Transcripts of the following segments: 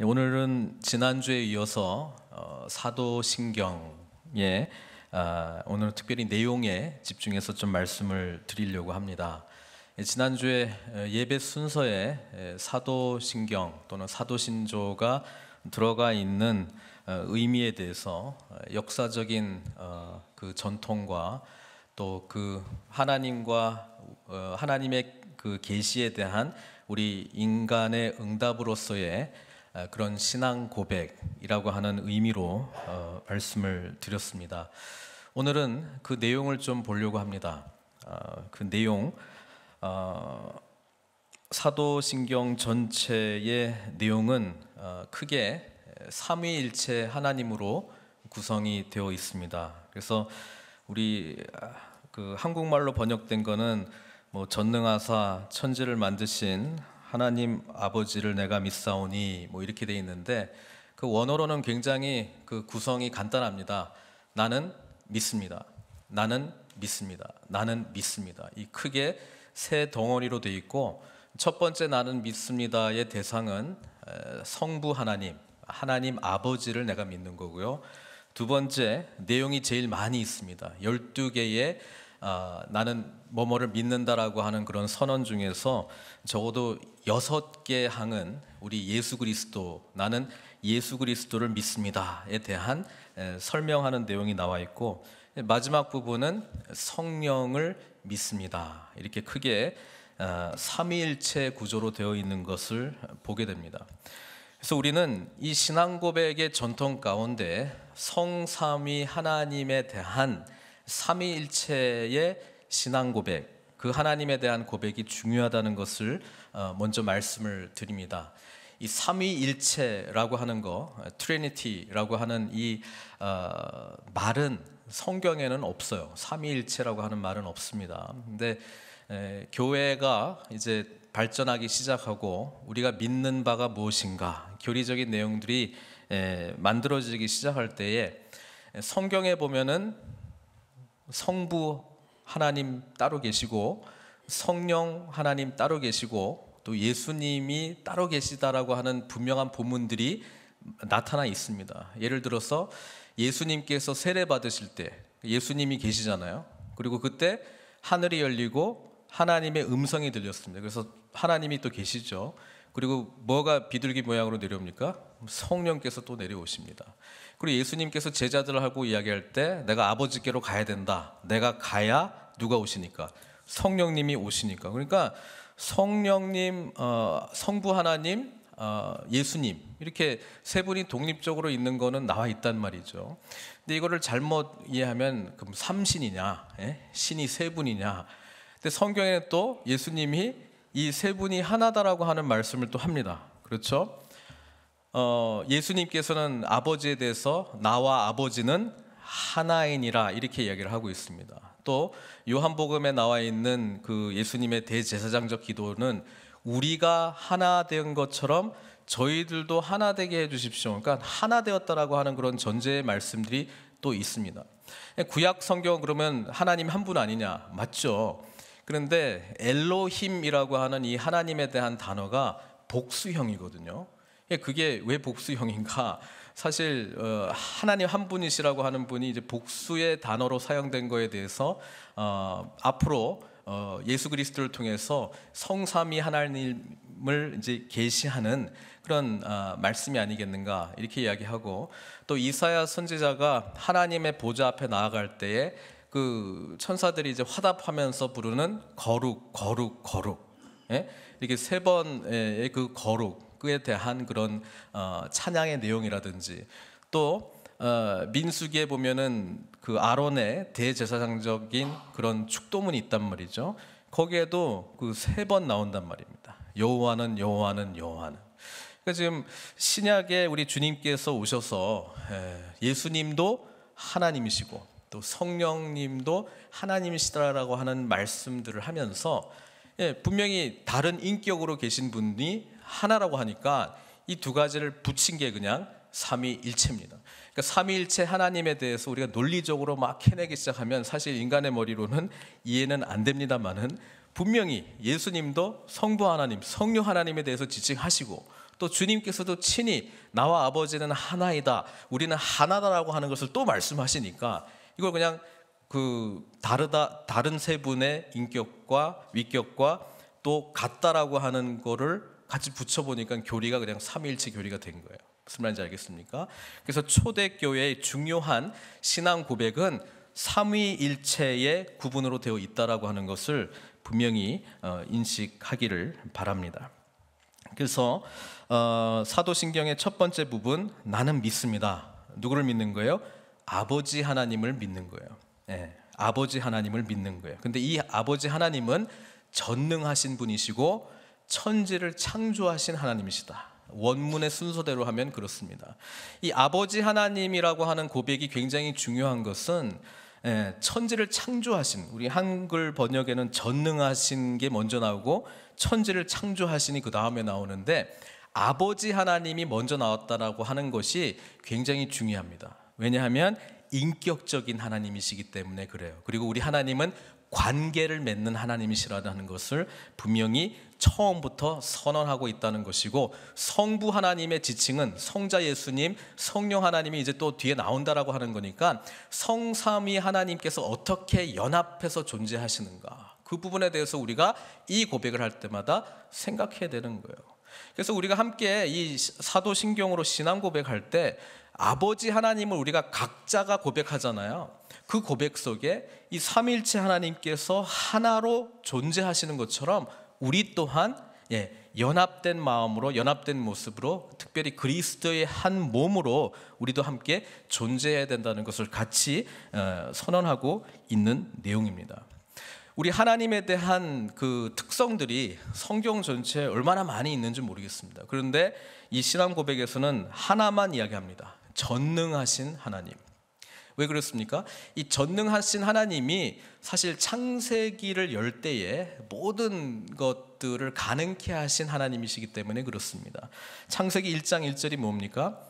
예, 오늘은 지난주에 이어서 어, 사도신경의 어, 아, 오늘은 특별히 내용에 집중해서 좀 말씀을 드리려고 합니다. 예, 지난주에 어, 예배 순서에 예, 사도신경 또는 사도신조가 들어가 있는 어, 의미에 대해서 어, 역사적인 그 전통과 또 그 하나님과 하나님의 그 계시에 대한 우리 인간의 응답으로서의 어, 그런 신앙 고백이라고 하는 의미로 어, 말씀을 드렸습니다. 오늘은 그 내용을 좀 보려고 합니다. 어, 그 내용 사도신경 전체의 내용은 크게 삼위일체 하나님으로 구성이 되어 있습니다. 그래서 우리 아, 그 한국말로 번역된 거는 뭐 전능하사 천지를 만드신 하나님 아버지를 내가 믿사오니 뭐 이렇게 돼 있는데 그 원어로는 굉장히 그 구성이 간단합니다. 나는 믿습니다. 나는 믿습니다. 나는 믿습니다. 이 크게 세 덩어리로 돼 있고 첫 번째 나는 믿습니다의 대상은 성부 하나님, 하나님 아버지를 내가 믿는 거고요. 두 번째 내용이 제일 많이 있습니다. 12개의 어, 아, 나는 뭐뭐를 믿는다라고 하는 그런 선언 중에서 적어도 여섯 개 항은 우리 예수 그리스도 나는 예수 그리스도를 믿습니다에 대한 설명하는 내용이 나와 있고 마지막 부분은 성령을 믿습니다 이렇게 크게 어, 삼위일체 구조로 되어 있는 것을 보게 됩니다. 그래서 우리는 이 신앙 고백의 전통 가운데 성삼위 하나님에 대한 삼위일체의 신앙 고백, 그 하나님에 대한 고백이 중요하다는 것을 어, 먼저 말씀을 드립니다. 이 삼위일체라고 하는 거, 어, 트리니티라고 하는 이 어, 말은 성경에는 없어요. 삼위일체라고 하는 말은 없습니다. 근데 에, 교회가 이제 발전하기 시작하고 우리가 믿는 바가 무엇인가 교리적인 내용들이 에, 만들어지기 시작할 때에 성경에 보면은 성부 하나님 따로 계시고 성령 하나님 따로 계시고 또 예수님이 따로 계시다라고 하는 분명한 본문들이 나타나 있습니다. 예를 들어서 예수님께서 세례 받으실 때 예수님이 계시잖아요. 그리고 그때 하늘이 열리고 하나님의 음성이 들렸습니다. 그래서 하나님이 또 계시죠. 그리고 뭐가 비둘기 모양으로 내려옵니까? 성령께서 또 내려오십니다. 그리고 예수님께서 제자들하고 이야기할 때 내가 아버지께로 가야 된다. 내가 가야 누가 오시니까 성령님이 오시니까. 그러니까 성령님, 어, 성부 하나님, 어, 예수님 이렇게 세 분이 독립적으로 있는 거는 나와 있단 말이죠. 근데 이거를 잘못 이해하면 그럼 삼신이냐, 예? 신이 세 분이냐. 근데 성경에또 예수님이 이 세 분이 하나다라고 하는 말씀을 또 합니다. 그렇죠? 어, 예수님께서는 아버지에 대해서 나와 아버지는 하나인이라 이렇게 이야기를 하고 있습니다. 또 요한복음에 나와 있는 그 예수님의 대제사장적 기도는 우리가 하나 된 것처럼 저희들도 하나 되게 해 주십시오. 그러니까 하나 되었다라고 하는 그런 전제의 말씀들이 또 있습니다. 구약 성경 그러면 하나님 한 분 아니냐? 맞죠. 그런데 엘로힘이라고 하는 이 하나님에 대한 단어가 복수형이거든요. 예, 그게 왜 복수형인가? 사실 어, 하나님 한 분이시라고 하는 분이 이제 복수의 단어로 사용된 거에 대해서 어, 앞으로 어, 예수 그리스도를 통해서 성삼위 하나님을 이제 계시하는 그런 어, 말씀이 아니겠는가 이렇게 이야기하고 또 이사야 선지자가 하나님의 보좌 앞에 나아갈 때에 그 천사들이 이제 화답하면서 부르는 거룩 거룩 거룩 예? 이렇게 세 번의 그 거룩 그에 대한 그런 어, 찬양의 내용이라든지 또 어, 민수기에 보면은 그 아론의 대제사장적인 그런 축도문이 있단 말이죠. 거기에도 그 세 번 나온단 말입니다. 여호와는 여호와는 여호와는. 그러니까 지금 신약에 우리 주님께서 오셔서 예, 예수님도 하나님이시고 또 성령님도 하나님이시다라고 하는 말씀들을 하면서 예, 분명히 다른 인격으로 계신 분이 하나라고 하니까 이 두 가지를 붙인 게 그냥 삼위일체입니다. 그러니까 삼위일체 하나님에 대해서 우리가 논리적으로 막 해내기 시작하면 사실 인간의 머리로는 이해는 안 됩니다만은 분명히 예수님도 성부 하나님, 성령 하나님에 대해서 지칭하시고 또 주님께서도 친히 나와 아버지는 하나이다. 우리는 하나다라고 하는 것을 또 말씀하시니까 이걸 그냥 그 다르다 다른 세 분의 인격과 위격과 또 같다라고 하는 거를 같이 붙여보니까 교리가 그냥 삼일체 교리가 된 거예요. 무슨 말인지 알겠습니까? 그래서 초대교회의 중요한 신앙 고백은 삼위일체의 구분으로 되어 있다라고 하는 것을 분명히 어, 인식하기를 바랍니다. 그래서 어, 사도신경의 첫 번째 부분 나는 믿습니다. 누구를 믿는 거예요? 아버지 하나님을 믿는 거예요. 네, 아버지 하나님을 믿는 거예요. 근데 이 아버지 하나님은 전능하신 분이시고 천지를 창조하신 하나님이시다. 원문의 순서대로 하면 그렇습니다. 이 아버지 하나님이라고 하는 고백이 굉장히 중요한 것은 예, 천지를 창조하신 우리 한글 번역에는 전능하신 게 먼저 나오고 천지를 창조하신이 그 다음에 나오는데 아버지 하나님이 먼저 나왔다라고 하는 것이 굉장히 중요합니다. 왜냐하면 인격적인 하나님이시기 때문에 그래요. 그리고 우리 하나님은 관계를 맺는 하나님이시라는 것을 분명히 처음부터 선언하고 있다는 것이고 성부 하나님의 지칭은 성자 예수님, 성령 하나님이 이제 또 뒤에 나온다라고 하는 거니까 성삼위 하나님께서 어떻게 연합해서 존재하시는가 그 부분에 대해서 우리가 이 고백을 할 때마다 생각해야 되는 거예요. 그래서 우리가 함께 이 사도신경으로 신앙 고백할 때 아버지 하나님을 우리가 각자가 고백하잖아요. 그 고백 속에 이 삼일체 하나님께서 하나로 존재하시는 것처럼 우리 또한 예, 연합된 마음으로 연합된 모습으로 특별히 그리스도의 한 몸으로 우리도 함께 존재해야 된다는 것을 같이 어, 선언하고 있는 내용입니다. 우리 하나님에 대한 그 특성들이 성경 전체에 얼마나 많이 있는지 모르겠습니다. 그런데 이 신앙 고백에서는 하나만 이야기합니다. 전능하신 하나님. 왜 그렇습니까? 이 전능하신 하나님이 사실 창세기를 열 때에 모든 것들을 가능케 하신 하나님이시기 때문에 그렇습니다. 창세기 1장 1절이 뭡니까?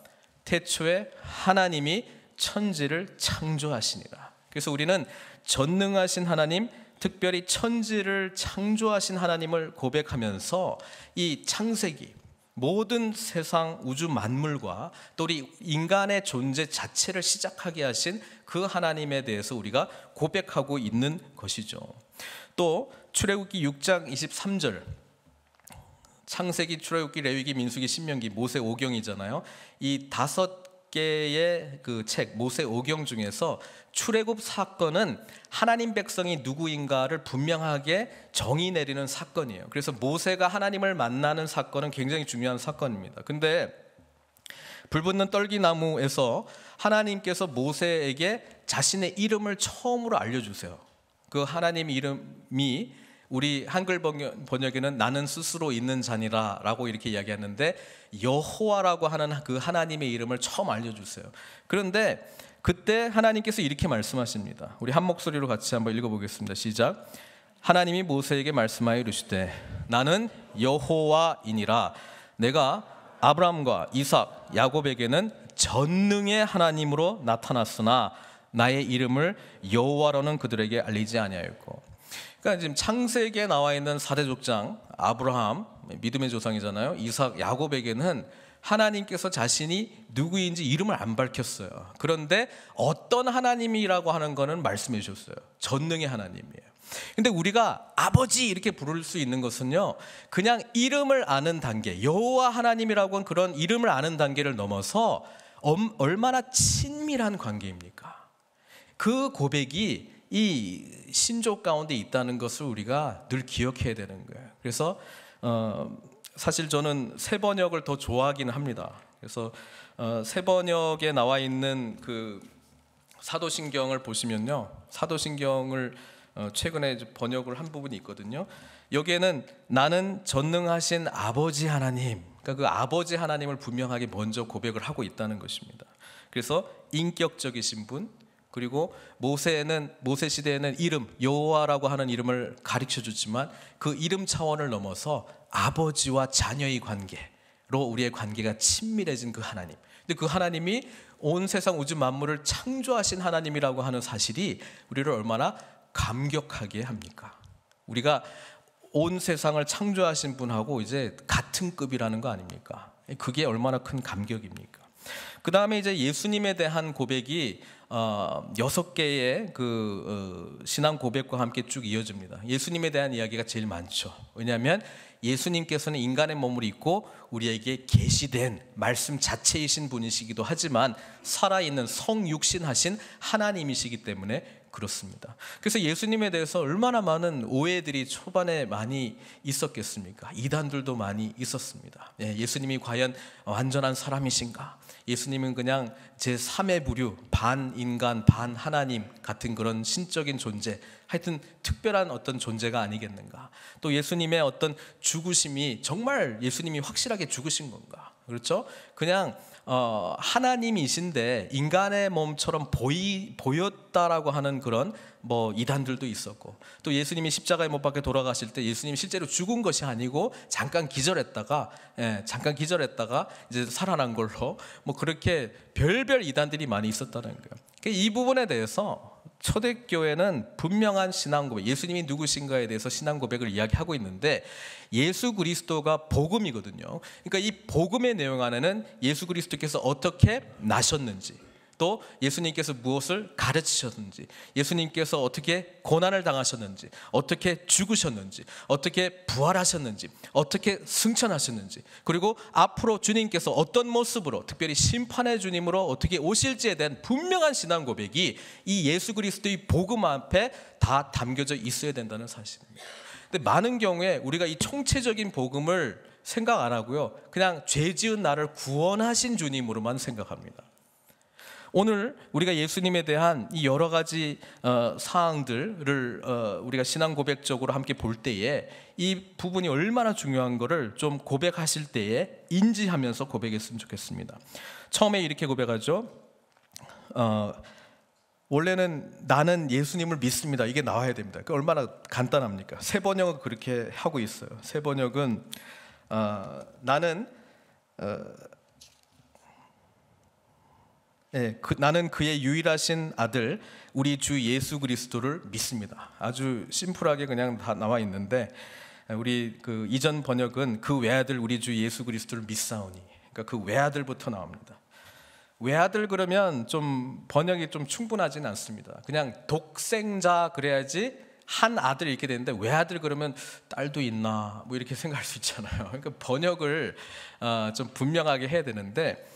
태초에 하나님이 천지를 창조하시니라. 그래서 우리는 전능하신 하나님, 특별히 천지를 창조하신 하나님을 고백하면서 이 창세기 모든 세상 우주 만물과 또 우리 인간의 존재 자체를 시작하게 하신 그 하나님에 대해서 우리가 고백하고 있는 것이죠. 또 출애굽기 6장 23절 창세기, 출애굽기, 레위기, 민수기, 신명기, 모세 오경이잖아요. 이 다섯 개의 그책 모세 오경 중에서 출애굽 사건은 하나님 백성이 누구인가를 분명하게 정의 내리는 사건이에요. 그래서 모세가 하나님을 만나는 사건은 굉장히 중요한 사건입니다. 근데 불붙는 떨기나무에서 하나님께서 모세에게 자신의 이름을 처음으로 알려주세요. 그 하나님 이름이 우리 한글 번역에는 나는 스스로 있는 자니라라고 이렇게 이야기하는데 여호와라고 하는 그 하나님의 이름을 처음 알려주세요. 그런데 그때 하나님께서 이렇게 말씀하십니다. 우리 한 목소리로 같이 한번 읽어보겠습니다. 시작. 하나님이 모세에게 말씀하여 이르시되 나는 여호와이니라 내가 아브라함과 이삭 야곱에게는 전능의 하나님으로 나타났으나 나의 이름을 여호와로는 그들에게 알리지 아니하였고 그러니까 지금 창세기에 나와 있는 사대 족장 아브라함 믿음의 조상이잖아요. 이삭 야곱에게는 하나님께서 자신이 누구인지 이름을 안 밝혔어요. 그런데 어떤 하나님이라고 하는 거는 말씀해 주셨어요. 전능의 하나님이에요. 근데 우리가 아버지 이렇게 부를 수 있는 것은요. 그냥 이름을 아는 단계, 여호와 하나님이라고 한 그런 이름을 아는 단계를 넘어서 얼마나 친밀한 관계입니까? 그 고백이 이 신조 가운데 있다는 것을 우리가 늘 기억해야 되는 거예요. 그래서 어, 사실 저는 세 번역을 더좋아하기 합니다. 그래서 어, 세 번역에 나와 있는 그 사도신경을 보시면요, 사도신경을 어, 최근에 번역을 한 부분이 있거든요. 여기에는 나는 전능하신 아버지 하나님, 그러니까 그 아버지 하나님을 분명하게 먼저 고백을 하고 있다는 것입니다. 그래서 인격적이신 분, 그리고 모세는 모세 시대에는 이름 여호와라고 하는 이름을 가르쳐 줬지만 그 이름 차원을 넘어서 아버지와 자녀의 관계로 우리의 관계가 친밀해진 그 하나님. 근데 그 하나님이 온 세상 우주 만물을 창조하신 하나님이라고 하는 사실이 우리를 얼마나 감격하게 합니까? 우리가 온 세상을 창조하신 분하고 이제 같은 급이라는 거 아닙니까? 그게 얼마나 큰 감격입니까? 그 다음에 이제 예수님에 대한 고백이 어, 여섯 개의 그 어, 신앙 고백과 함께 쭉 이어집니다. 예수님에 대한 이야기가 제일 많죠. 왜냐하면 예수님께서는 인간의 몸을 입고 우리에게 계시된 말씀 자체이신 분이시기도 하지만 살아있는 성육신하신 하나님이시기 때문에 그렇습니다. 그래서 예수님에 대해서 얼마나 많은 오해들이 초반에 많이 있었겠습니까? 이단들도 많이 있었습니다. 예, 수님이 과연 완전한 사람이신가? 예수님은 그냥 제3의 부류, 반 인간, 반 하나님 같은 그런 신적인 존재, 하여튼 특별한 어떤 존재가 아니겠는가. 또 예수님의 어떤 죽으심이 정말 예수님이 확실하게 죽으신 건가. 그렇죠? 그냥 어, 하나님이신데 인간의 몸처럼 보이, 보였다라고 하는 그런 뭐 이단들도 있었고 또 예수님이 십자가에 못 박혀 돌아가실 때 예수님이 실제로 죽은 것이 아니고 잠깐 기절했다가 예, 잠깐 기절했다가 이제 살아난 걸로 뭐 그렇게 별별 이단들이 많이 있었다는 거예요. 그러니까 이 부분에 대해서 초대교회는 분명한 신앙 고백, 예수님이 누구신가에 대해서 신앙 고백을 이야기하고 있는데 예수 그리스도가 복음이거든요. 그러니까 이 복음의 내용 안에는 예수 그리스도께서 어떻게 나셨는지, 또 예수님께서 무엇을 가르치셨는지, 예수님께서 어떻게 고난을 당하셨는지, 어떻게 죽으셨는지, 어떻게 부활하셨는지, 어떻게 승천하셨는지, 그리고 앞으로 주님께서 어떤 모습으로, 특별히 심판의 주님으로 어떻게 오실지에 대한 분명한 신앙 고백이 이 예수 그리스도의 복음 앞에 다 담겨져 있어야 된다는 사실입니다. 근데 많은 경우에 우리가 이 총체적인 복음을 생각 안 하고요. 그냥 죄 지은 나를 구원하신 주님으로만 생각합니다. 오늘 우리가 예수님에 대한 이 여러 가지 어, 사항들을 어, 우리가 신앙 고백적으로 함께 볼 때에 이 부분이 얼마나 중요한 거를 좀 고백하실 때에 인지하면서 고백했으면 좋겠습니다. 처음에 이렇게 고백하죠. 어, 원래는 나는 예수님을 믿습니다. 이게 나와야 됩니다. 그 얼마나 간단합니까? 세 번역은 그렇게 하고 있어요. 세 번역은 어, 나는 어, 예, 그, 나는 그의 유일하신 아들 우리 주 예수 그리스도를 믿습니다. 아주 심플하게 그냥 다 나와 있는데 우리 그 이전 번역은 그 외아들 우리 주 예수 그리스도를 믿사오니 그러니까 그 외아들부터 나옵니다. 외아들 그러면 좀 번역이 좀충분하지는 않습니다. 그냥 독생자 그래야지 한 아들 이렇게 되는데 외아들 그러면 딸도 있나 뭐 이렇게 생각할 수 있잖아요. 그러니까 번역을 아, 좀 분명하게 해야 되는데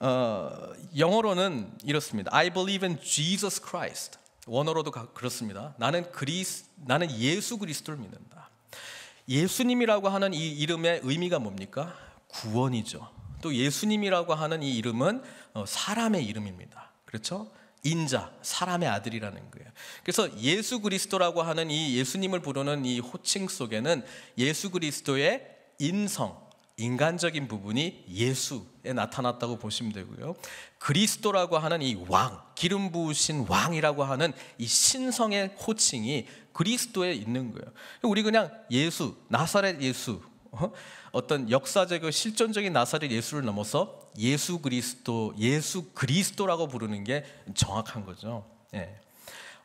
어, 영어로는 이렇습니다. I believe in Jesus Christ. 원어로도 그렇습니다. 나는 그리스 나는 예수 그리스도를 믿는다. 예수님이라고 하는 이 이름의 의미가 뭡니까? 구원이죠. 또 예수님이라고 하는 이 이름은 어, 사람의 이름입니다. 그렇죠? 인자, 사람의 아들이라는 거예요. 그래서 예수 그리스도라고 하는 이 예수님을 부르는 이 호칭 속에는 예수 그리스도의 인성, 인간적인 부분이 예수에 나타났다고 보시면 되고요. 그리스도라고 하는 이 왕, 기름 부으신 왕이라고 하는 이 신성의 호칭이 그리스도에 있는 거예요. 우리 그냥 예수, 나사렛 예수, 어? 어떤 역사적 실존적인 나사렛 예수를 넘어서 예수 그리스도, 예수 그리스도라고 부르는 게 정확한 거죠. 예.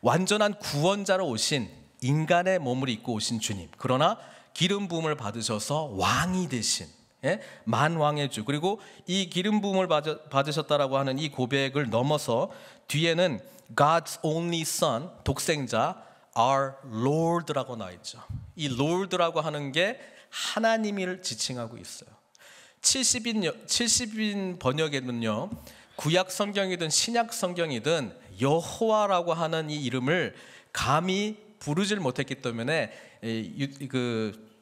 완전한 구원자로 오신 인간의 몸을 입고 오신 주님. 그러나 기름 부음을 받으셔서 왕이 되신 예? 만왕의 주 그리고 이 기름 부음을 받으셨다라고 하는 이 고백을 넘어서 뒤에는 God's only son 독생자 our Lord라고 나와 있죠. 이 Lord라고 하는 게 하나님을 지칭하고 있어요. 70인 70인 번역에는요. 구약 성경이든 신약 성경이든 여호와라고 하는 이 이름을 감히 부르질 못했기 때문에 그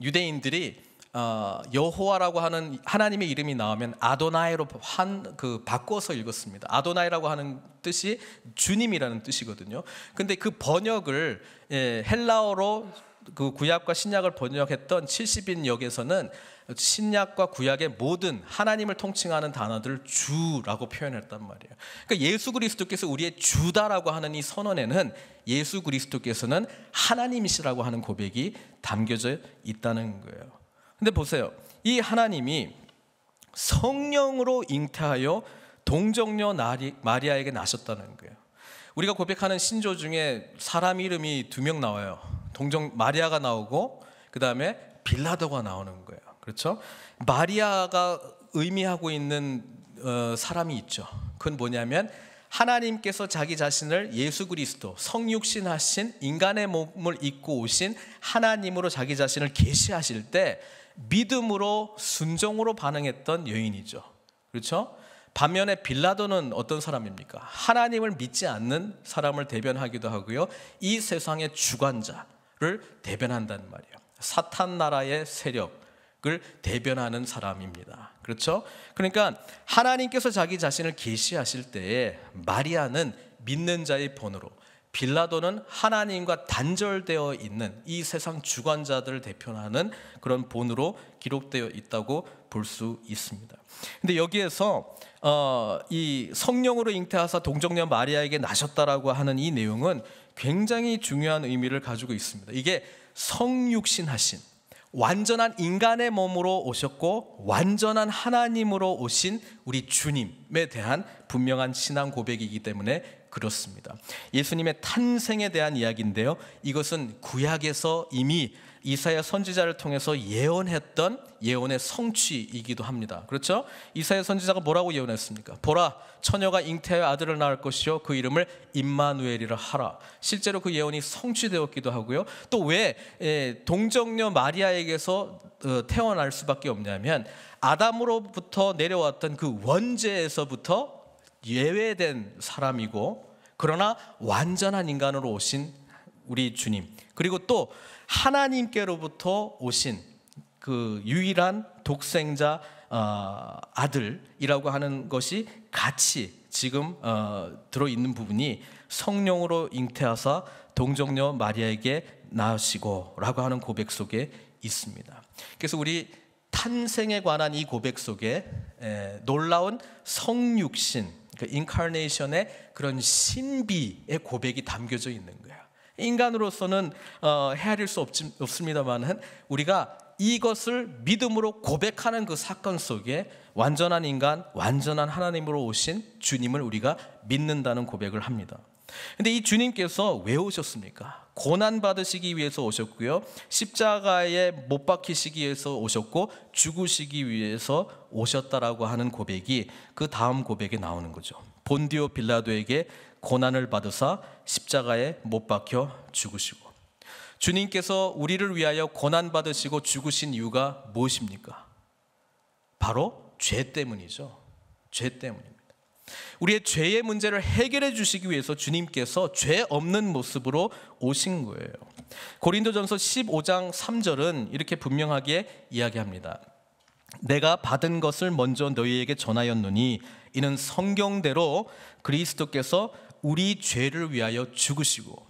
유대인들이 어, 여호와라고 하는 하나님의 이름이 나오면 아도나이로 한그 바꿔서 읽었습니다. 아도나이라고 하는 뜻이 주님이라는 뜻이거든요. 근데 그 번역을 예, 헬라어로 그 구약과 신약을 번역했던 70인 역에서는 신약과 구약의 모든 하나님을 통칭하는 단어들을 주라고 표현했단 말이에요. 그러니까 예수 그리스도께서 우리의 주다라고 하는 이 선언에는 예수 그리스도께서는 하나님이시라고 하는 고백이 담겨져 있다는 거예요. 근데 보세요. 이 하나님이 성령으로 잉태하여 동정녀 마리아에게 나셨다는 거예요. 우리가 고백하는 신조 중에 사람 이름이 두 명 나와요. 동정 마리아가 나오고 그 다음에 빌라도가 나오는 거예요. 그렇죠? 마리아가 의미하고 있는 어, 사람이 있죠. 그건 뭐냐면 하나님께서 자기 자신을 예수 그리스도 성육신하신 인간의 몸을 입고 오신 하나님으로 자기 자신을 계시하실 때 믿음으로 순종으로 반응했던 여인이죠. 그렇죠? 반면에 빌라도는 어떤 사람입니까? 하나님을 믿지 않는 사람을 대변하기도 하고요. 이 세상의 주관자를 대변한단 말이에요. 사탄 나라의 세력을 대변하는 사람입니다. 그렇죠? 그러니까 하나님께서 자기 자신을 계시하실 때에 마리아는 믿는 자의 번호로 빌라도는 하나님과 단절되어 있는 이 세상 주관자들을 대표하는 그런 본으로 기록되어 있다고 볼 수 있습니다. 근데 여기에서 어, 이 성령으로 잉태하사 동정녀 마리아에게 나셨다라고 하는 이 내용은 굉장히 중요한 의미를 가지고 있습니다. 이게 성육신하신 완전한 인간의 몸으로 오셨고 완전한 하나님으로 오신 우리 주님에 대한 분명한 신앙 고백이기 때문에 그렇습니다. 예수님의 탄생에 대한 이야기인데요. 이것은 구약에서 이미 이사야 선지자를 통해서 예언했던 예언의 성취이기도 합니다. 그렇죠? 이사야 선지자가 뭐라고 예언했습니까? 보라, 처녀가 잉태하여 아들을 낳을 것이요 그 이름을 임마누엘이라 하라. 실제로 그 예언이 성취되었기도 하고요. 또왜 예, 동정녀 마리아에게서 어, 태어날 수밖에 없냐면 아담으로부터 내려왔던 그 원죄에서부터 예외된 사람이고 그러나 완전한 인간으로 오신 우리 주님 그리고 또 하나님께로부터 오신 그 유일한 독생자 어, 아들이라고 하는 것이 같이 지금 어, 들어있는 부분이 성령으로 잉태하사 동정녀 마리아에게 나으시고 라고 하는 고백 속에 있습니다. 그래서 우리 탄생에 관한 이 고백 속에 에, 놀라운 성육신 그 인카네이션의 그런 신비의 고백이 담겨져 있는 거야. 인간으로서는 어, 헤아릴 수 없지, 없습니다만은 우리가 이것을 믿음으로 고백하는 그 사건 속에 완전한 인간, 완전한 하나님으로 오신 주님을 우리가 믿는다는 고백을 합니다. 근데 이 주님께서 왜 오셨습니까? 고난 받으시기 위해서 오셨고요. 십자가에 못 박히시기 위해서 오셨고 죽으시기 위해서 오셨다라고 하는 고백이 그 다음 고백에 나오는 거죠. 본디오 빌라도에게 고난을 받으사 십자가에 못 박혀 죽으시고 주님께서 우리를 위하여 고난 받으시고 죽으신 이유가 무엇입니까? 바로 죄 때문이죠. 죄 때문입니다. 우리의 죄의 문제를 해결해 주시기 위해서 주님께서 죄 없는 모습으로 오신 거예요. 고린도전서 15장 3절은 이렇게 분명하게 이야기합니다. 내가 받은 것을 먼저 너희에게 전하였노니 이는 성경대로 그리스도께서 우리 죄를 위하여 죽으시고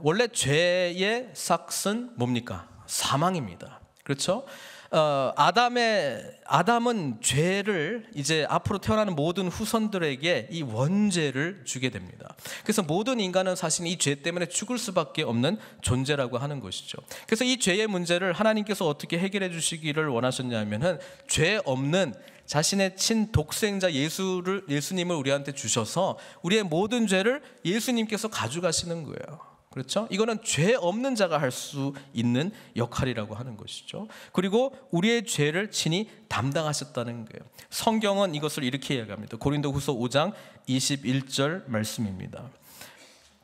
원래 죄의 삭은 뭡니까? 사망입니다. 그렇죠? 어, 아담의 아담은 죄를 이제 앞으로 태어나는 모든 후손들에게 이 원죄를 주게 됩니다. 그래서 모든 인간은 사실 이 죄 때문에 죽을 수밖에 없는 존재라고 하는 것이죠. 그래서 이 죄의 문제를 하나님께서 어떻게 해결해 주시기를 원하셨냐면은 죄 없는 자신의 친 독생자 예수를 예수님을 우리한테 주셔서 우리의 모든 죄를 예수님께서 가져가시는 거예요. 그렇죠? 이거는 죄 없는 자가 할 수 있는 역할이라고 하는 것이죠. 그리고 우리의 죄를 친히 담당하셨다는 거예요. 성경은 이것을 이렇게 이야기합니다. 고린도후서 5장 21절 말씀입니다.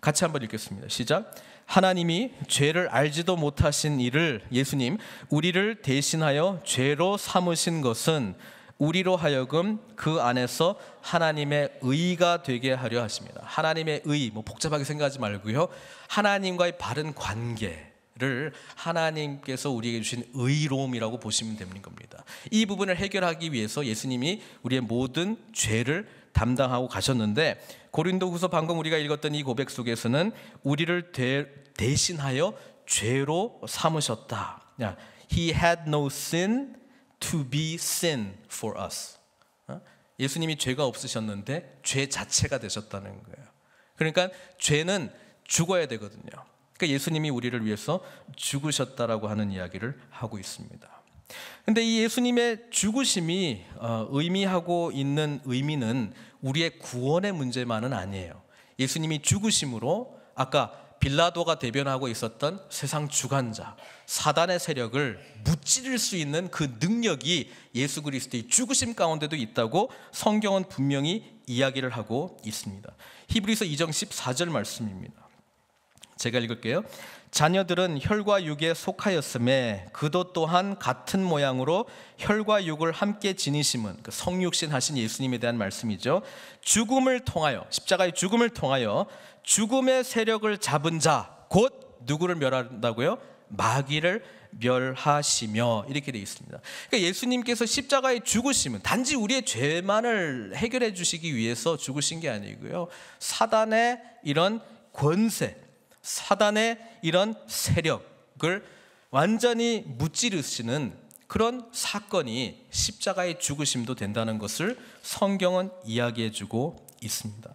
같이 한번 읽겠습니다. 시작. 하나님이 죄를 알지도 못하신 이를 예수님 우리를 대신하여 죄로 삼으신 것은 우리로 하여금 그 안에서 하나님의 의가 되게 하려 하십니다. 하나님의 의, 뭐 복잡하게 생각하지 말고요. 하나님과의 바른 관계. 를 하나님께서 우리에게 주신 의로움이라고 보시면 되는 겁니다. 이 부분을 해결하기 위해서 예수님이 우리의 모든 죄를 담당하고 가셨는데 고린도후서 방금 우리가 읽었던 이 고백 속에서는 우리를 대, 신하여 죄로 삼으셨다. He had no sin to be sin for us. 어? 예수님이 죄가 없으셨는데 죄 자체가 되셨다는 거예요. 그러니까 죄는 죽어야 되거든요. 그러니까 예수님이 우리를 위해서 죽으셨다라고 하는 이야기를 하고 있습니다. 근데 이 예수님의 죽으심이 어, 의미하고 있는 의미는 우리의 구원의 문제만은 아니에요. 예수님이 죽으심으로 아까 빌라도가 대변하고 있었던 세상 주관자, 사단의 세력을 무찌를 수 있는 그 능력이 예수 그리스도의 죽으심 가운데도 있다고 성경은 분명히 이야기를 하고 있습니다. 히브리서 2장 14절 말씀입니다. 제가 읽을게요. 자녀들은 혈과 육에 속하였음에 그도 또한 같은 모양으로 혈과 육을 함께 지니심은 그 성육신 하신 예수님에 대한 말씀이죠. 죽음을 통하여 십자가의 죽음을 통하여 죽음의 세력을 잡은 자 곧 누구를 멸한다고요? 마귀를 멸하시며 이렇게 되어 있습니다. 그러니까 예수님께서 십자가에 죽으심은 단지 우리의 죄만을 해결해 주시기 위해서 죽으신 게 아니고요. 사단의 이런 권세, 사단의 이런 세력을 완전히 무찌르시는 그런 사건이 십자가의 죽으심도 된다는 것을 성경은 이야기해주고 있습니다.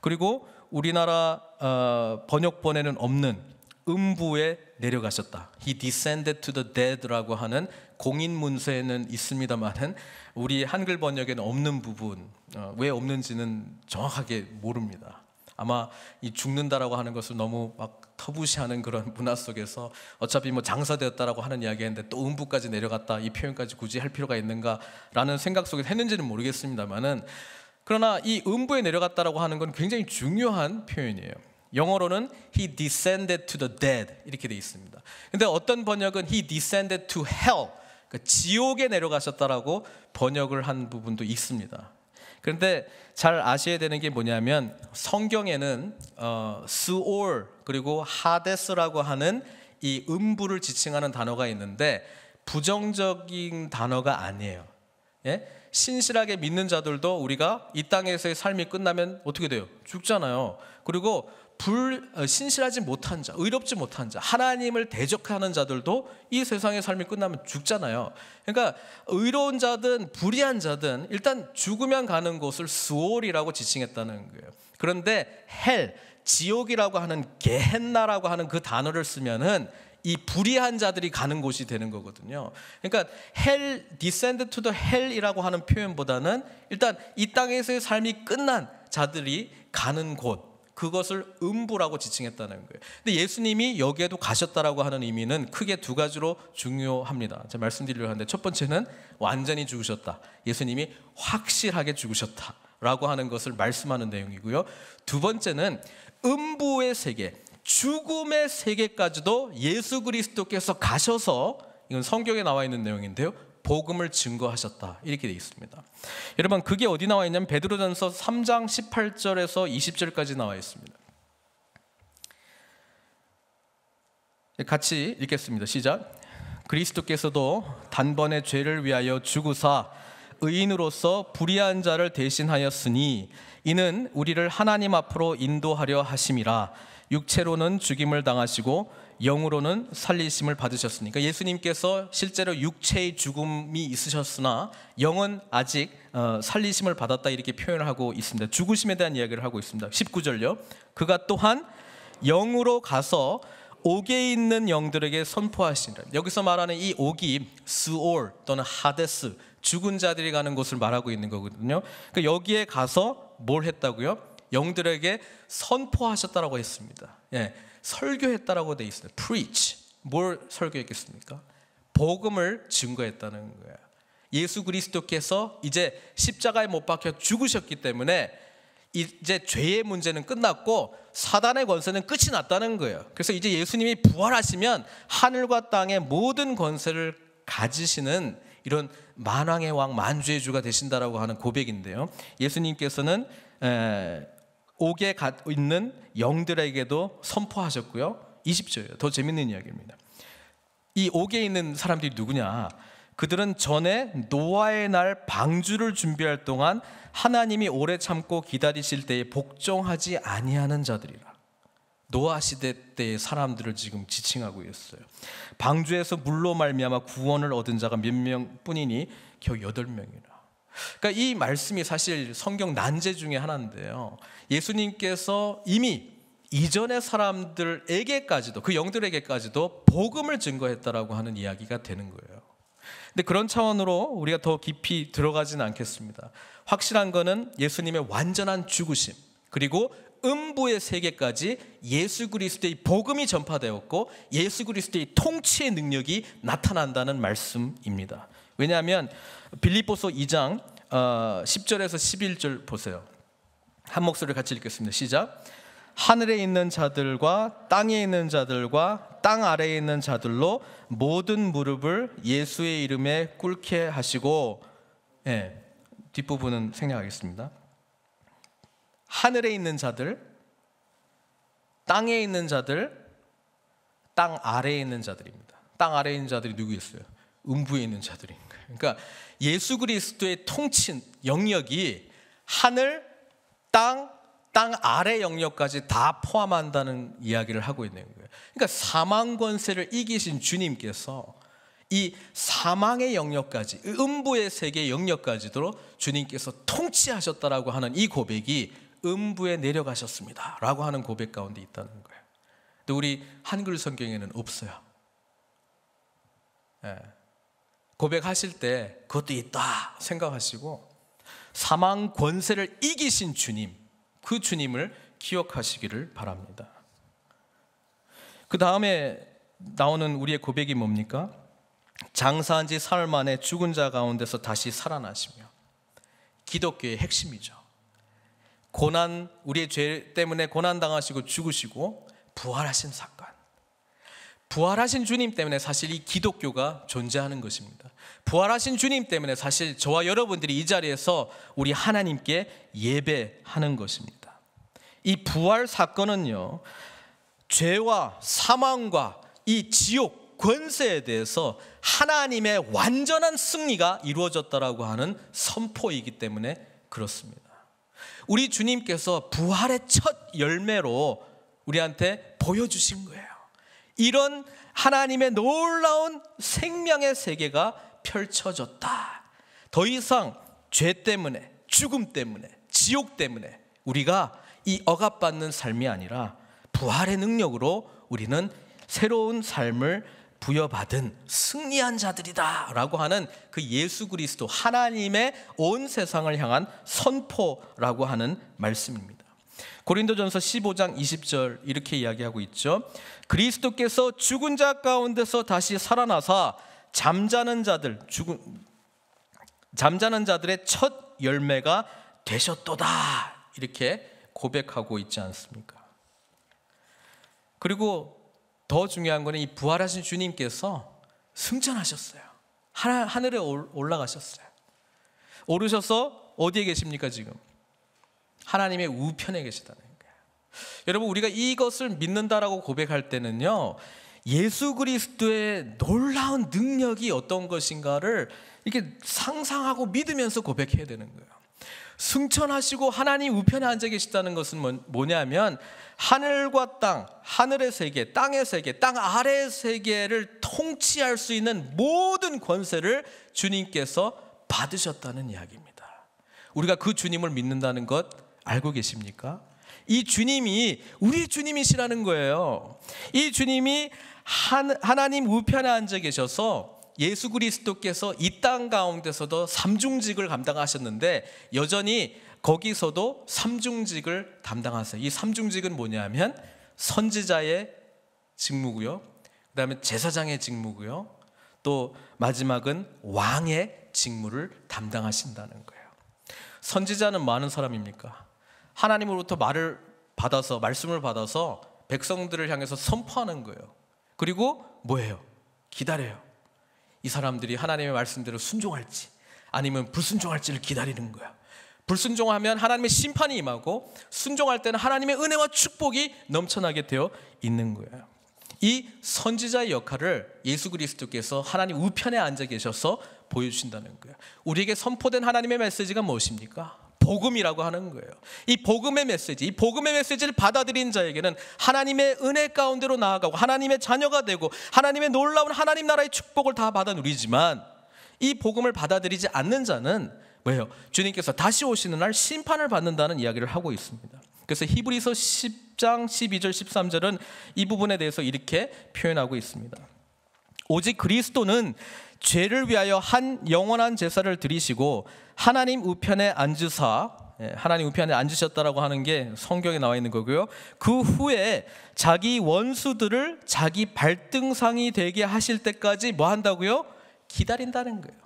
그리고 우리나라 어, 번역본에는 없는 음부에 내려가셨다. He descended to the dead라고 하는 공인 문서에는 있습니다만은 우리 한글 번역에는 없는 부분 어, 왜 없는지는 정확하게 모릅니다. 아마 이 죽는다라고 하는 것을 너무 막 터부시하는 그런 문화 속에서 어차피 뭐 장사되었다라고 하는 이야기인데 또 음부까지 내려갔다 이 표현까지 굳이 할 필요가 있는가라는 생각 속에서 했는지는 모르겠습니다만은 그러나 이 음부에 내려갔다라고 하는 건 굉장히 중요한 표현이에요. 영어로는 he descended to the dead 이렇게 돼 있습니다. 근데 어떤 번역은 he descended to hell 그러니까 지옥에 내려가셨다라고 번역을 한 부분도 있습니다. 그런데 잘 아셔야 되는 게 뭐냐면 성경에는 어, 스올 그리고 하데스라고 하는 이 음부를 지칭하는 단어가 있는데 부정적인 단어가 아니에요. 예? 신실하게 믿는 자들도 우리가 이 땅에서의 삶이 끝나면 어떻게 돼요? 죽잖아요. 그리고 불 어, 신실하지 못한 자, 의롭지 못한 자, 하나님을 대적하는 자들도 이 세상의 삶이 끝나면 죽잖아요. 그러니까 의로운 자든 불의한 자든 일단 죽으면 가는 곳을 수월이라고 지칭했다는 거예요. 그런데 헬, 지옥이라고 하는 게헨나라고 하는 그 단어를 쓰면은 이 불의한 자들이 가는 곳이 되는 거거든요. 그러니까 헬 디센드 투더 헬이라고 하는 표현보다는 일단 이 땅에서의 삶이 끝난 자들이 가는 곳 그것을 음부라고 지칭했다는 거예요. 근데 예수님이 여기에도 가셨다라고 하는 의미는 크게 두 가지로 중요합니다. 제가 말씀드리려 하는데 첫 번째는 완전히 죽으셨다. 예수님이 확실하게 죽으셨다. 라고 하는 것을 말씀하는 내용이고요. 두 번째는 음부의 세계, 죽음의 세계까지도 예수 그리스도께서 가셔서 이건 성경에 나와 있는 내용인데요. 복음을 증거하셨다. 이렇게 되어 있습니다. 여러분 그게 어디 나와 있냐면 베드로전서 3장 18절에서 20절까지 나와 있습니다. 예, 같이 읽겠습니다. 시작. 그리스도께서도 단번에 죄를 위하여 죽으사 의인으로서 불의한 자를 대신하였으니 이는 우리를 하나님 앞으로 인도하려 하심이라 육체로는 죽임을 당하시고 영으로는 살리심을 받으셨으니까 예수님께서 실제로 육체의 죽음이 있으셨으나 영은 아직 어, 살리심을 받았다 이렇게 표현을 하고 있습니다. 죽으심에 대한 이야기를 하고 있습니다. 19절요. 그가 또한 영으로 가서 옥에 있는 영들에게 선포하시니라. 여기서 말하는 이 옥이 스올 또는 하데스 죽은 자들이 가는 곳을 말하고 있는 거거든요. 그러니까 여기에 가서 뭘 했다고요? 영들에게 선포하셨다라고 했습니다. 예. 설교했다라고 돼 있어요. preach. 뭘 설교했겠습니까? 복음을 증거했다는 거야. 예수 그리스도께서 이제 십자가에 못 박혀 죽으셨기 때문에 이제 죄의 문제는 끝났고 사단의 권세는 끝이 났다는 거예요. 그래서 이제 예수님이 부활하시면 하늘과 땅의 모든 권세를 가지시는 이런 만왕의 왕 만주의 주가 되신다라고 하는 고백인데요. 예수님께서는 옥에 있는 영들에게도 선포하셨고요. 20절이에요. 더 재밌는 이야기입니다. 이 옥에 있는 사람들이 누구냐? 그들은 전에 노아의 날 방주를 준비할 동안 하나님이 오래 참고 기다리실 때에 복종하지 아니하는 자들이라. 노아 시대 때의 사람들을 지금 지칭하고 있어요. 방주에서 물로 말미암아 구원을 얻은 자가 몇 명뿐이니 겨우 여덟 명이라. 그러니까 이 말씀이 사실 성경 난제 중에 하나인데요. 예수님께서 이미 이전의 사람들에게까지도 그 영들에게까지도 복음을 증거했다라고 하는 이야기가 되는 거예요. 근데 그런 차원으로 우리가 더 깊이 들어가지는 않겠습니다. 확실한 거는 예수님의 완전한 죽으심 그리고 음부의 세계까지 예수 그리스도의 복음이 전파되었고 예수 그리스도의 통치의 능력이 나타난다는 말씀입니다. 왜냐하면 빌립보서 2장 10절에서 어, 11절 보세요. 한 목소리 같이 읽겠습니다. 시작. 하늘에 있는 자들과 땅에 있는 자들과 땅 아래에 있는 자들로 모든 무릎을 예수의 이름에 꿇게 하시고 예, 뒷부분은 생략하겠습니다. 하늘에 있는 자들, 땅에 있는 자들, 땅 아래에 있는 자들입니다. 땅 아래에 있는 자들이 누구겠어요? 음부에 있는 자들입니다. 그러니까 예수 그리스도의 통치 영역이 하늘, 땅, 땅 아래 영역까지 다 포함한다는 이야기를 하고 있는 거예요. 그러니까 사망 권세를 이기신 주님께서 이 사망의 영역까지, 음부의 세계 영역까지도 주님께서 통치하셨다라고 하는 이 고백이 음부에 내려가셨습니다라고 하는 고백 가운데 있다는 거예요. 근데 우리 한글 성경에는 없어요. 예. 고백하실 때 그것도 있다 생각하시고 사망 권세를 이기신 주님, 그 주님을 기억하시기를 바랍니다. 그 다음에 나오는 우리의 고백이 뭡니까? 장사한 지 사흘 만에 죽은 자 가운데서 다시 살아나시며 기독교의 핵심이죠. 고난 우리의 죄 때문에 고난 당하시고 죽으시고 부활하신 사건. 부활하신 주님 때문에 사실 이 기독교가 존재하는 것입니다. 부활하신 주님 때문에 사실 저와 여러분들이 이 자리에서 우리 하나님께 예배하는 것입니다. 이 부활 사건은요, 죄와 사망과 이 지옥 권세에 대해서 하나님의 완전한 승리가 이루어졌다라고 하는 선포이기 때문에 그렇습니다. 우리 주님께서 부활의 첫 열매로 우리한테 보여주신 거예요. 이런 하나님의 놀라운 생명의 세계가 펼쳐졌다. 더 이상 죄 때문에, 죽음 때문에, 지옥 때문에 우리가 이 억압받는 삶이 아니라 부활의 능력으로 우리는 새로운 삶을 부여받은 승리한 자들이다라고 하는 그 예수 그리스도 하나님의 온 세상을 향한 선포라고 하는 말씀입니다. 고린도전서 15장 20절 이렇게 이야기하고 있죠. 그리스도께서 죽은 자 가운데서 다시 살아나사 잠자는 자들 죽은 잠자는 자들의 첫 열매가 되셨도다. 이렇게 고백하고 있지 않습니까? 그리고 더 중요한 거는 이 부활하신 주님께서 승천하셨어요. 하늘에 올라가셨어요. 오르셔서 어디에 계십니까 지금? 하나님의 우편에 계시다는 거예요. 여러분 우리가 이것을 믿는다라고 고백할 때는요. 예수 그리스도의 놀라운 능력이 어떤 것인가를 이렇게 상상하고 믿으면서 고백해야 되는 거예요. 승천하시고 하나님 우편에 앉아 계시다는 것은 뭐, 뭐냐면 하늘과 땅, 하늘의 세계, 땅의 세계, 땅 아래의 세계를 통치할 수 있는 모든 권세를 주님께서 받으셨다는 이야기입니다. 우리가 그 주님을 믿는다는 것 알고 계십니까? 이 주님이 우리 주님이시라는 거예요. 이 주님이 하나님 우편에 앉아 계셔서 예수 그리스도께서 이 땅 가운데서도 삼중직을 감당하셨는데 여전히 거기서도 삼중직을 담당하세요. 이 삼중직은 뭐냐면 선지자의 직무고요. 그다음에 제사장의 직무고요. 또 마지막은 왕의 직무를 담당하신다는 거예요. 선지자는 많은 사람입니까? 하나님으로부터 말을 받아서 말씀을 받아서 백성들을 향해서 선포하는 거예요. 그리고 뭐예요? 기다려요. 이 사람들이 하나님의 말씀대로 순종할지 아니면 불순종할지를 기다리는 거야. 불순종하면 하나님의 심판이 임하고 순종할 때는 하나님의 은혜와 축복이 넘쳐나게 되어 있는 거예요. 이 선지자의 역할을 예수 그리스도께서 하나님 우편에 앉아 계셔서 보여주신다는 거예요. 우리에게 선포된 하나님의 메시지가 무엇입니까? 복음이라고 하는 거예요. 이 복음의 메시지, 이 복음의 메시지를 받아들인 자에게는 하나님의 은혜 가운데로 나아가고 하나님의 자녀가 되고 하나님의 놀라운 하나님 나라의 축복을 다 받아 누리지만 이 복음을 받아들이지 않는 자는 왜요? 주님께서 다시 오시는 날 심판을 받는다는 이야기를 하고 있습니다. 그래서 히브리서 10장 12절 13절은 이 부분에 대해서 이렇게 표현하고 있습니다. 오직 그리스도는 죄를 위하여 한 영원한 제사를 드리시고 하나님 우편에 앉으사 예, 하나님 우편에 앉으셨다라고 하는 게 성경에 나와 있는 거고요. 그 후에 자기 원수들을 자기 발등상이 되게 하실 때까지 뭐 한다고요? 기다린다는 거예요.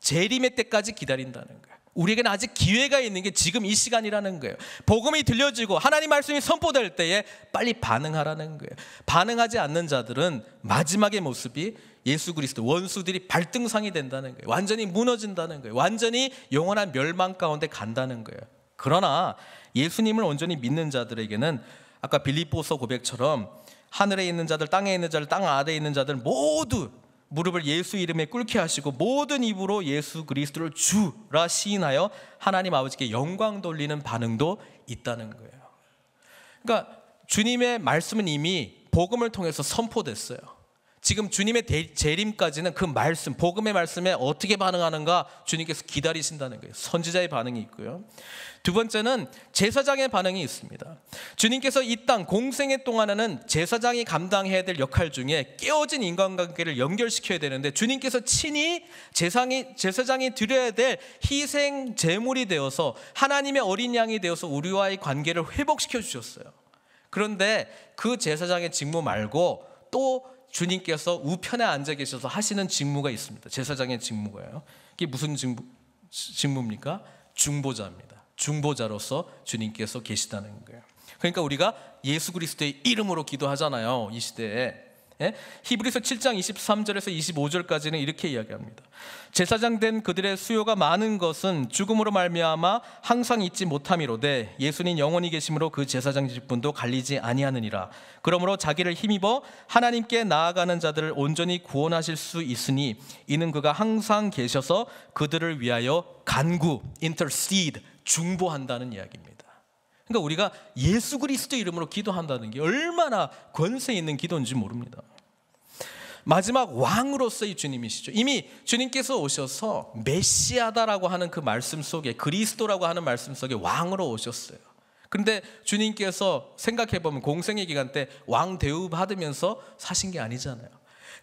재림의 때까지 기다린다는 거예요. 우리에게는 아직 기회가 있는 게 지금 이 시간이라는 거예요. 복음이 들려지고 하나님 말씀이 선포될 때에 빨리 반응하라는 거예요. 반응하지 않는 자들은 마지막의 모습이 예수 그리스도 원수들이 발등상이 된다는 거예요. 완전히 무너진다는 거예요. 완전히 영원한 멸망 가운데 간다는 거예요. 그러나 예수님을 온전히 믿는 자들에게는 아까 빌립보서 고백처럼 하늘에 있는 자들, 땅에 있는 자들, 땅 아래에 있는 자들 모두 무릎을 예수 이름에 꿇게 하시고 모든 입으로 예수 그리스도를 주라 시인하여 하나님 아버지께 영광 돌리는 반응도 있다는 거예요. 그러니까 주님의 말씀은 이미 복음을 통해서 선포됐어요. 지금 주님의 대, 재림까지는 그 말씀, 복음의 말씀에 어떻게 반응하는가 주님께서 기다리신다는 거예요. 선지자의 반응이 있고요. 두 번째는 제사장의 반응이 있습니다. 주님께서 이 땅 공생의 동안에는 제사장이 감당해야 될 역할 중에 깨어진 인간관계를 연결시켜야 되는데 주님께서 친히 제상이, 제사장이 드려야 될 희생 제물이 되어서 하나님의 어린 양이 되어서 우리와의 관계를 회복시켜 주셨어요. 그런데 그 제사장의 직무 말고 또 주님께서 우편에 앉아 계셔서 하시는 직무가 있습니다. 제사장의 직무가요. 이게 무슨 직무, 직무입니까? 중보자입니다. 중보자로서 주님께서 계시다는 거예요. 그러니까 우리가 예수 그리스도의 이름으로 기도하잖아요. 이 시대에 예? 히브리서 7장 23절에서 25절까지는 이렇게 이야기합니다. 제사장 된 그들의 수요가 많은 것은 죽음으로 말미암아 항상 잊지 못함이로되 예수님 영원히 계심으로 그 제사장 직분도 갈리지 아니하느니라. 그러므로 자기를 힘입어 하나님께 나아가는 자들을 온전히 구원하실 수 있으니 이는 그가 항상 계셔서 그들을 위하여 간구, intercede, 중보한다는 이야기입니다. 그러니까 우리가 예수 그리스도 이름으로 기도한다는 게 얼마나 권세 있는 기도인지 모릅니다. 마지막 왕으로서의 주님이시죠. 이미 주님께서 오셔서 메시아다라고 하는 그 말씀 속에 그리스도라고 하는 말씀 속에 왕으로 오셨어요. 그런데 주님께서 생각해 보면 공생의 기간 때 왕 대우 받으면서 사신 게 아니잖아요.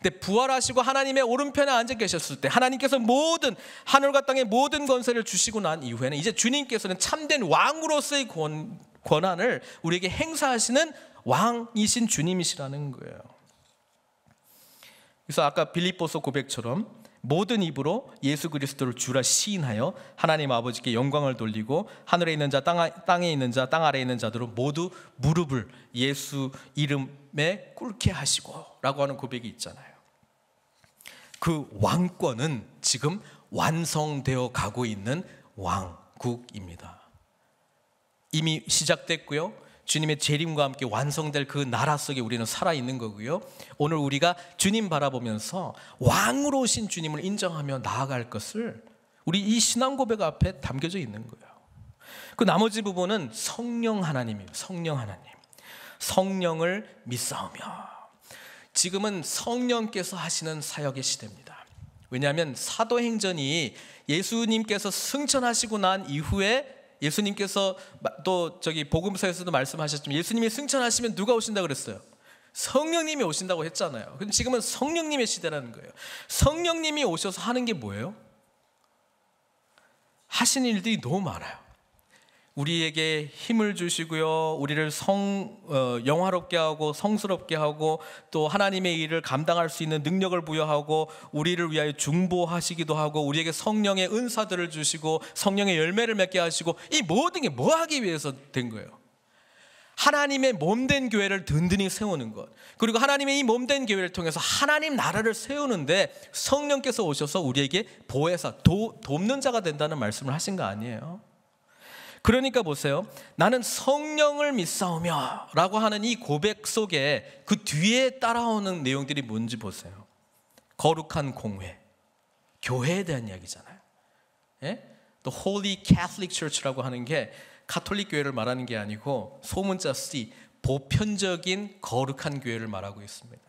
근데 부활하시고 하나님의 오른편에 앉아 계셨을 때 하나님께서 모든 하늘과 땅의 모든 권세를 주시고 난 이후에는 이제 주님께서는 참된 왕으로서의 권, 권한을 우리에게 행사하시는 왕이신 주님이시라는 거예요. 그래서 아까 빌립보서 고백처럼 모든 입으로 예수 그리스도를 주라 시인하여 하나님 아버지께 영광을 돌리고 하늘에 있는 자, 땅, 아, 에 있는 자, 땅 아래에 있는 자들은 모두 무릎을 예수 이름에 꿇게 하시고 라고 하는 고백이 있잖아요. 그 왕권은 지금 완성되어 가고 있는 왕국입니다. 이미 시작됐고요. 주님의 재림과 함께 완성될 그 나라 속에 우리는 살아 있는 거고요. 오늘 우리가 주님 바라보면서 왕으로 오신 주님을 인정하며 나아갈 것을 우리 이 신앙 고백 앞에 담겨져 있는 거예요. 그 나머지 부분은 성령 하나님이에요. 성령 하나님. 성령을 믿사오며 지금은 성령께서 하시는 사역의 시대입니다. 왜냐하면 사도행전이 예수님께서 승천하시고 난 이후에 예수님께서 또 저기 복음서에서도 말씀하셨지만 예수님이 승천하시면 누가 오신다 그랬어요? 성령님이 오신다고 했잖아요. 근데 지금은 성령님의 시대라는 거예요. 성령님이 오셔서 하는 게 뭐예요? 하신 일들이 너무 많아요. 우리에게 힘을 주시고요. 우리를 성 어, 영화롭게 하고 성스럽게 하고 또 하나님의 일을 감당할 수 있는 능력을 부여하고 우리를 위하여 중보하시기도 하고 우리에게 성령의 은사들을 주시고 성령의 열매를 맺게 하시고 이 모든 게뭐 하기 위해서 된 거예요. 하나님의 몸된 교회를 든든히 세우는 것. 그리고 하나님의 이 몸된 교회를 통해서 하나님 나라를 세우는데 성령께서 오셔서 우리에게 보혜사, 도, 돕는 자가 된다는 말씀을 하신 거 아니에요. 그러니까 보세요. 나는 성령을 믿사오며 라고 하는 이 고백 속에 그 뒤에 따라오는 내용들이 뭔지 보세요. 거룩한 공회, 교회에 대한 이야기잖아요. 예? 또 Holy Catholic Church라고 하는 게 카톨릭 교회를 말하는 게 아니고 소문자 C, 보편적인 거룩한 교회를 말하고 있습니다.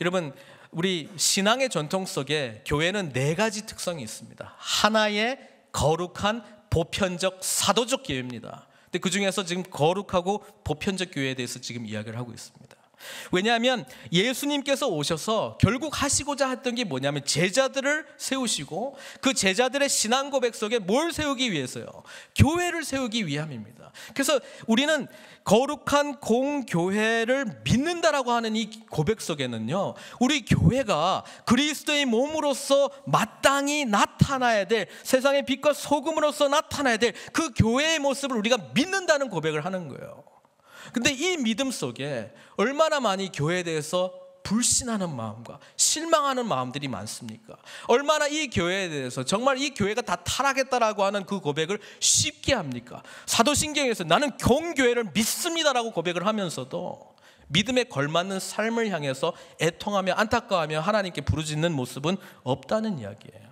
여러분, 우리 신앙의 전통 속에 교회는 네 가지 특성이 있습니다. 하나의 거룩한 보편적 사도적 교회입니다. 근데 그 중에서 지금 거룩하고 보편적 교회에 대해서 지금 이야기를 하고 있습니다. 왜냐하면 예수님께서 오셔서 결국 하시고자 했던 게 뭐냐면 제자들을 세우시고 그 제자들의 신앙 고백 속에 뭘 세우기 위해서요? 교회를 세우기 위함입니다. 그래서 우리는 거룩한 공교회를 믿는다라고 하는 이 고백 속에는요, 우리 교회가 그리스도의 몸으로서 마땅히 나타나야 될 세상의 빛과 소금으로서 나타나야 될 그 교회의 모습을 우리가 믿는다는 고백을 하는 거예요. 근데 이 믿음 속에 얼마나 많이 교회에 대해서 불신하는 마음과 실망하는 마음들이 많습니까? 얼마나 이 교회에 대해서 정말 이 교회가 다 타락했다라고 하는 그 고백을 쉽게 합니까? 사도신경에서 나는 경교회를 믿습니다라고 고백을 하면서도 믿음에 걸맞는 삶을 향해서 애통하며 안타까워하며 하나님께 부르짖는 모습은 없다는 이야기예요.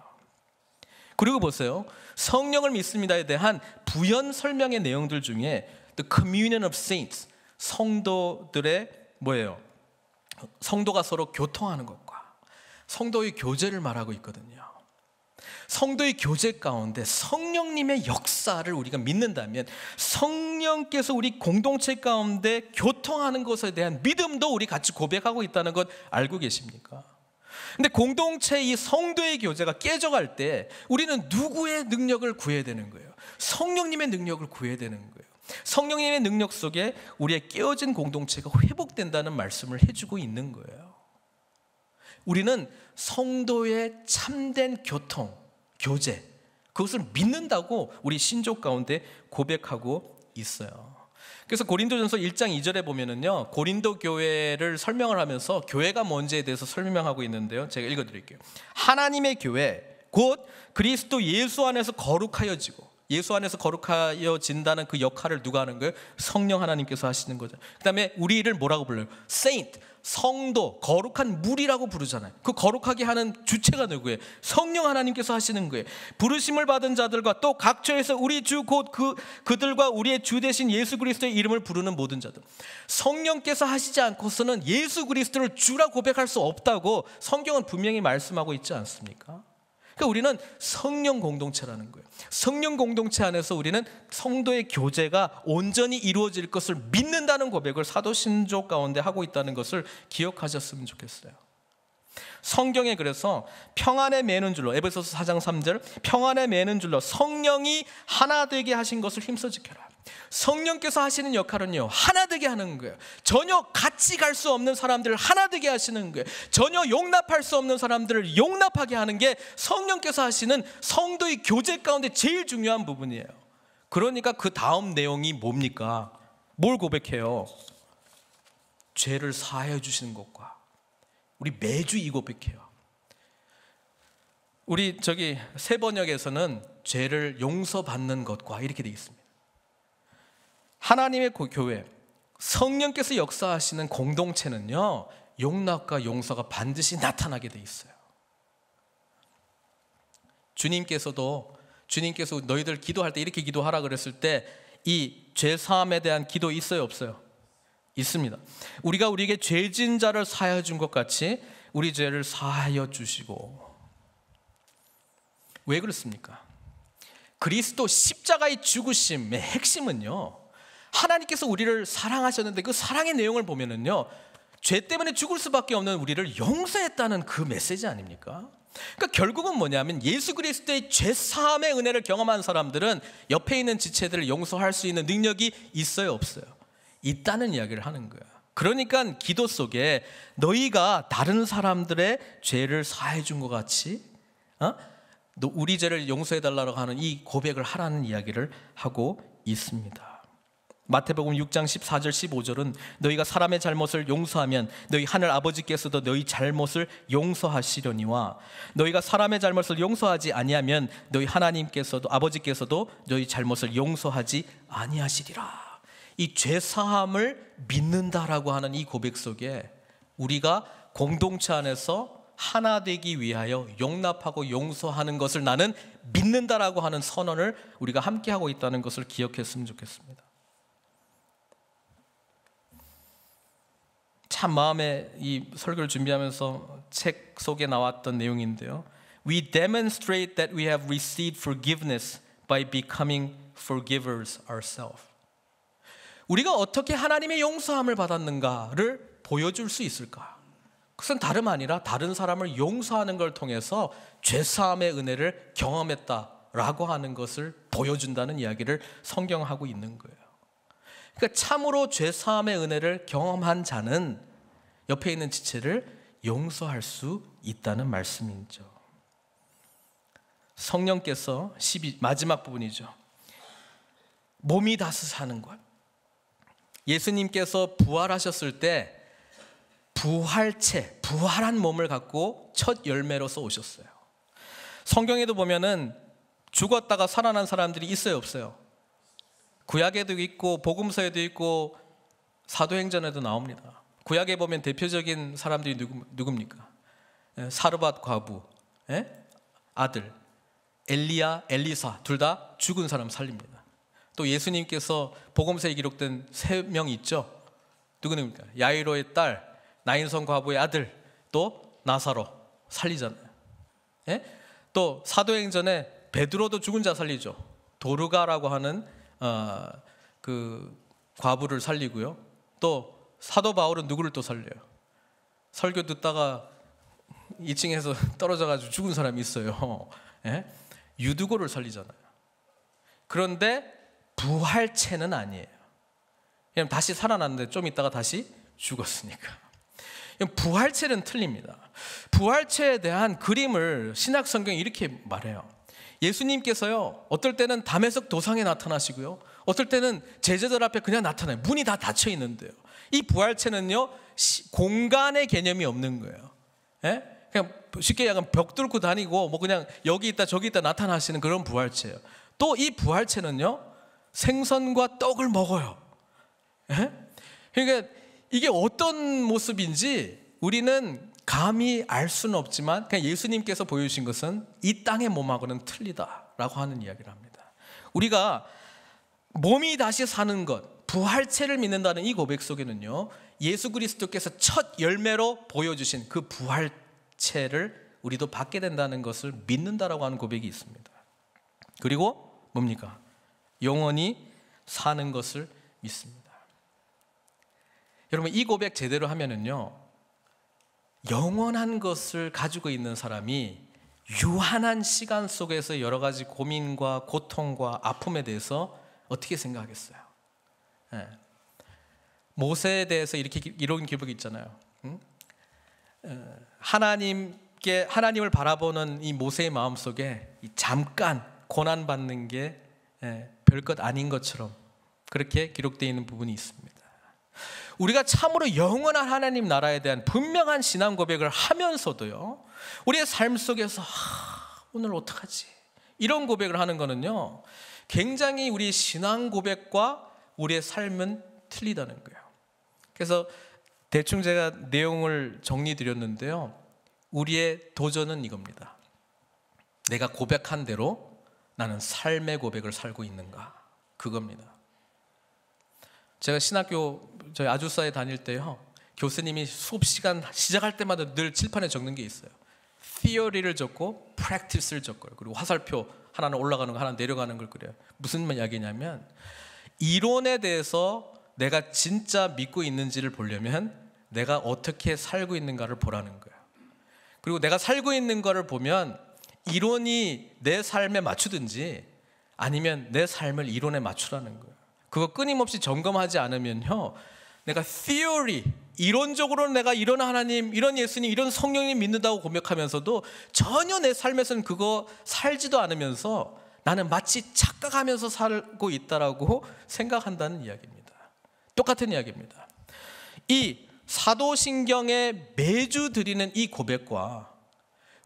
그리고 보세요. 성령을 믿습니다에 대한 부연 설명의 내용들 중에 the communion of saints 성도들의 뭐예요? 성도가 서로 교통하는 것과 성도의 교제를 말하고 있거든요. 성도의 교제 가운데 성령님의 역사를 우리가 믿는다면 성령께서 우리 공동체 가운데 교통하는 것에 대한 믿음도 우리 같이 고백하고 있다는 것 알고 계십니까? 근데 공동체 의 성도의 교제가 깨져갈 때 우리는 누구의 능력을 구해야 되는 거예요? 성령님의 능력을 구해야 되는 거예요. 성령님의 능력 속에 우리의 깨어진 공동체가 회복된다는 말씀을 해주고 있는 거예요. 우리는 성도의 참된 교통, 교제, 그것을 믿는다고 우리 신조 가운데 고백하고 있어요. 그래서 고린도전서 1장 2절에 보면은요. 고린도 교회를 설명을 하면서 교회가 뭔지에 대해서 설명하고 있는데요. 제가 읽어 드릴게요. 하나님의 교회 곧 그리스도 예수 안에서 거룩하여지고 예수 안에서 거룩하여진다는 그 역할을 누가 하는 거예요? 성령 하나님께서 하시는 거죠. 그다음에 우리를 뭐라고 불러요? saint 성도 거룩한 무리라고 부르잖아요. 그 거룩하게 하는 주체가 누구예요? 성령 하나님께서 하시는 거예요. 부르심을 받은 자들과 또 각처에서 우리 주 곧 그 그들과 우리의 주 대신 예수 그리스도의 이름을 부르는 모든 자들. 성령께서 하시지 않고서는 예수 그리스도를 주라 고백할 수 없다고 성경은 분명히 말씀하고 있지 않습니까? 그러니까 우리는 성령 공동체라는 거예요. 성령 공동체 안에서 우리는 성도의 교제가 온전히 이루어질 것을 믿는다는 고백을 사도신조 가운데 하고 있다는 것을 기억하셨으면 좋겠어요. 성경에 그래서 평안에 매는 줄로 에베소서 4장 3절 평안에 매는 줄로 성령이 하나 되게 하신 것을 힘써 지켜라. 성령께서 하시는 역할은요, 하나 되게 하는 거예요. 전혀 같이 갈 수 없는 사람들을 하나 되게 하시는 거예요. 전혀 용납할 수 없는 사람들을 용납하게 하는 게 성령께서 하시는 성도의 교제 가운데 제일 중요한 부분이에요. 그러니까 그 다음 내용이 뭡니까? 뭘 고백해요? 죄를 사하 주시는 것과 우리 매주 이 고백해요. 우리 저기 세 번역에서는 죄를 용서받는 것과 이렇게 되어 있습니다. 하나님의 교회, 성령께서 역사하시는 공동체는요, 용납과 용서가 반드시 나타나게 돼 있어요. 주님께서도 주님께서 너희들 기도할 때 이렇게 기도하라 그랬을 때 이 죄 사함에 대한 기도 있어요, 없어요? 있습니다. 우리가 우리에게 죄진 자를 사여준것 같이 우리 죄를 사여 주시고 왜 그렇습니까? 그리스도 십자가의 죽으심의 핵심은요. 하나님께서 우리를 사랑하셨는데 그 사랑의 내용을 보면은요. 죄 때문에 죽을 수밖에 없는 우리를 용서했다는 그 메시지 아닙니까? 그러니까 결국은 뭐냐면 예수 그리스도의 죄 사함의 은혜를 경험한 사람들은 옆에 있는 지체들을 용서할 수 있는 능력이 있어요, 없어요? 있다는 이야기를 하는 거야. 그러니까 기도 속에 너희가 다른 사람들의 죄를 사해 준것 같이 어? 우리 죄를 용서해 달라고 하는 이 고백을 하라는 이야기를 하고 있습니다. 마태복음 6장 14절 15절은 너희가 사람의 잘못을 용서하면 너희 하늘 아버지께서도 너희 잘못을 용서하시려니와 너희가 사람의 잘못을 용서하지 아니하면 너희 하나님께서도 아버지께서도 너희 잘못을 용서하지 아니하시리라. 이죄 사함을 믿는다라고 하는 이 고백 속에 우리가 공동체 안에서 하나 되기 위하여 용납하고 용서하는 것을 나는 믿는다라고 하는 선언을 우리가 함께 하고 있다는 것을 기억했으면 좋겠습니다. 참 마음에 이 설교를 준비하면서 책 속에 나왔던 내용인데요. We demonstrate that we have received forgiveness by becoming forgivers ourselves. 우리가 어떻게 하나님의 용서함을 받았는가를 보여줄 수 있을까? 그것은 다름 아니라 다른 사람을 용서하는 걸 통해서 죄사함의 은혜를 경험했다라고 하는 것을 보여준다는 이야기를 성경하고 있는 거예요. 그러니까 참으로 죄 사함의 은혜를 경험한 자는 옆에 있는 지체를 용서할 수 있다는 말씀이죠. 성령께서 12 마지막 부분이죠. 몸이 다스사는 것. 예수님께서 부활하셨을 때 부활체, 부활한 몸을 갖고 첫 열매로서 오셨어요. 성경에도 보면은 죽었다가 살아난 사람들이 있어요, 없어요? 구약에도 있고 복음서에도 있고 사도행전에도 나옵니다. 구약에 보면 대표적인 사람들이 누구, 입니까 예, 사르밧 과부, 에? 예? 아들, 엘리야, 엘리사 둘 다 죽은 사람 살립니다. 또 예수님께서 복음서에 기록된 세 명 있죠. 누구입니까? 야이로의 딸, 나인성 과부의 아들, 또 나사로 살리잖아요. 에? 예? 또 사도행전에 베드로도 죽은 자 살리죠. 도르가라고 하는 어, 그 과부를 살리고요. 또 사도 바울은 누구를 또 살려요? 설교 듣다가 2층에서 떨어져가지고 죽은 사람이 있어요. 예? 유두고를 살리잖아요. 그런데 부활체는 아니에요. 그냥 다시 살아났는데 좀 있다가 다시 죽었으니까. 부활체는 틀립니다. 부활체에 대한 그림을 신약성경이 이렇게 말해요. 예수님께서요, 어떨 때는 담에석 도상에 나타나시고요, 어떨 때는 제자들 앞에 그냥 나타나요. 문이 다 닫혀 있는데요. 이 부활체는요, 공간의 개념이 없는 거예요. 예? 그냥 쉽게 약간 벽 뚫고 다니고 뭐 그냥 여기 있다 저기 있다 나타나시는 그런 부활체예요. 또 이 부활체는요, 생선과 떡을 먹어요. 예? 그러니까 이게 어떤 모습인지 우리는 감히 알 수는 없지만 그냥 예수님께서 보여주신 것은 이 땅의 몸하고는 틀리다라고 하는 이야기를 합니다. 우리가 몸이 다시 사는 것, 부활체를 믿는다는 이 고백 속에는요, 예수 그리스도께서 첫 열매로 보여주신 그 부활체를 우리도 받게 된다는 것을 믿는다라고 하는 고백이 있습니다. 그리고 뭡니까? 영원히 사는 것을 믿습니다. 여러분, 이 고백 제대로 하면은요, 영원한 것을 가지고 있는 사람이 유한한 시간 속에서 여러 가지 고민과 고통과 아픔에 대해서 어떻게 생각하겠어요? 예. 모세에 대해서 이렇게 이런 기록이 있잖아요. 응? 음? 어, 하나님께 하나님을 바라보는 이 모세의 마음 속에 잠깐 고난 받는 게 예, 별것 아닌 것처럼 그렇게 기록되어 있는 부분이 있습니다. 우리가 참으로 영원한 하나님 나라에 대한 분명한 신앙 고백을 하면서도요, 우리의 삶 속에서, 하, 오늘 어떡하지? 이런 고백을 하는 거는요, 굉장히 우리 신앙 고백과 우리의 삶은 틀리다는 거예요. 그래서 대충 제가 내용을 정리 드렸는데요, 우리의 도전은 이겁니다. 내가 고백한 대로 나는 삶의 고백을 살고 있는가? 그겁니다. 제가 신학교 저희 아주사에 다닐 때요. 교수님이 수업 시간 시작할 때마다 늘 칠판에 적는 게 있어요. t h e 를 적고 p r a c 를 적고요. 그리고 화살표 하나는 올라가는 거 하나는 내려가는 걸 그래요. 무슨 이야기냐면 이론에 대해서 내가 진짜 믿고 있는지를 보려면 내가 어떻게 살고 있는가를 보라는 거예요. 그리고 내가 살고 있는 거를 보면 이론이 내 삶에 맞추든지 아니면 내 삶을 이론에 맞추라는 거예요. 그거 끊임없이 점검하지 않으면요. 내가 theory, 이론적으로 내가 이런 하나님, 이런 예수님, 이런 성령님 믿는다고 고백하면서도 전혀 내 삶에서는 그거 살지도 않으면서 나는 마치 착각하면서 살고 있다라고 생각한다는 이야기입니다. 똑같은 이야기입니다. 이 사도신경에 매주 드리는 이 고백과